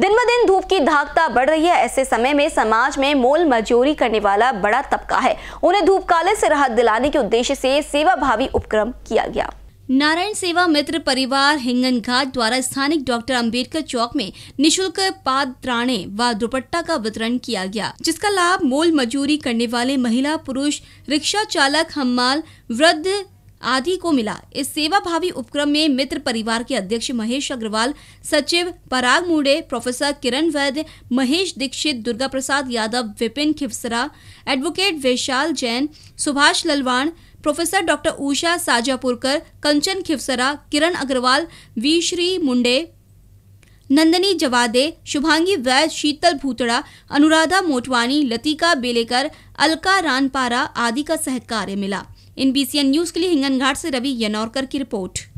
दिन ब दिन धूप की धाकता बढ़ रही है ऐसे समय में समाज में मोल मजूरी करने वाला बड़ा तबका है उन्हें धूप काले से राहत दिलाने के उद्देश्य से सेवा भावी उपक्रम किया गया नारायण सेवा मित्र परिवार हिंगन घाट द्वारा स्थानिक डॉक्टर अंबेडकर चौक में निशुल्क पाद त्राणे व दुपट्टा का वितरण किया गया जिसका लाभ मोल मजूरी करने वाले महिला पुरुष रिक्शा चालक हम्माल वृद्ध आदि को मिला इस सेवाभावी उपक्रम में मित्र परिवार के अध्यक्ष महेश अग्रवाल सचिव पराग मुंडे professor Kiran Vaidya Mahesh Dixit Durga Prasad Yadav Vipin Khivsara advocate Vaishal Jain Subhash Lalwan professor doctor Usha Sajapurkar Kanchan Khivsara Kiran Agarwal वीश्री श्री मुंडे नंदनी जवादे शुभांगी वैद्य शीतल भूतड़ा अनुराधा मोटवानी लतिका बेलेकर अलका रानपारा आदि का सहकार्य मिला इन बीसीएन न्यूज के लिए हिंगन घाट से रवि यनौरकर की रिपोर्ट